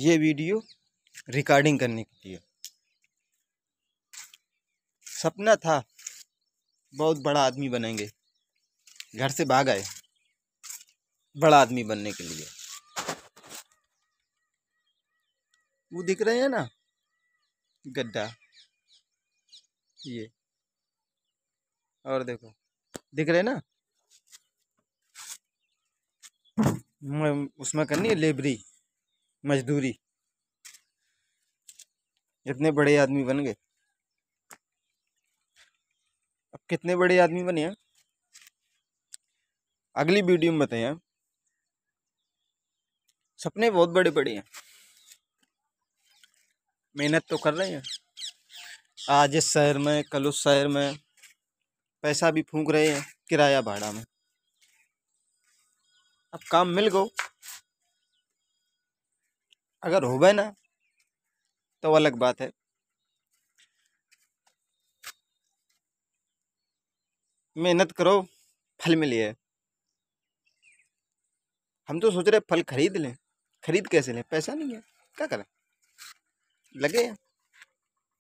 ये video recording करने के लिए सपना था बहुत बड़ा आदमी बनेंगे घर से भाग आए बड़ा आदमी बनने के लिए वो दिख रहे हैं ना गड्ढा ये और देखो दिख रहे हैं ना उसमें करनी है लेबरी मजदूरी इतने बड़े आदमी बन गए अब कितने बड़े आदमी बने हैं अगली वीडियो में बताए सपने बहुत बड़े बड़े हैं मेहनत तो कर रहे हैं आज इस शहर में कल उस शहर में पैसा भी फूंक रहे हैं किराया भाड़ा में अब काम मिल गो अगर होबे ना तो अलग बात है मेहनत करो फल मिले हम तो सोच रहे फल खरीद लें खरीद कैसे लें पैसा नहीं है क्या करें लगे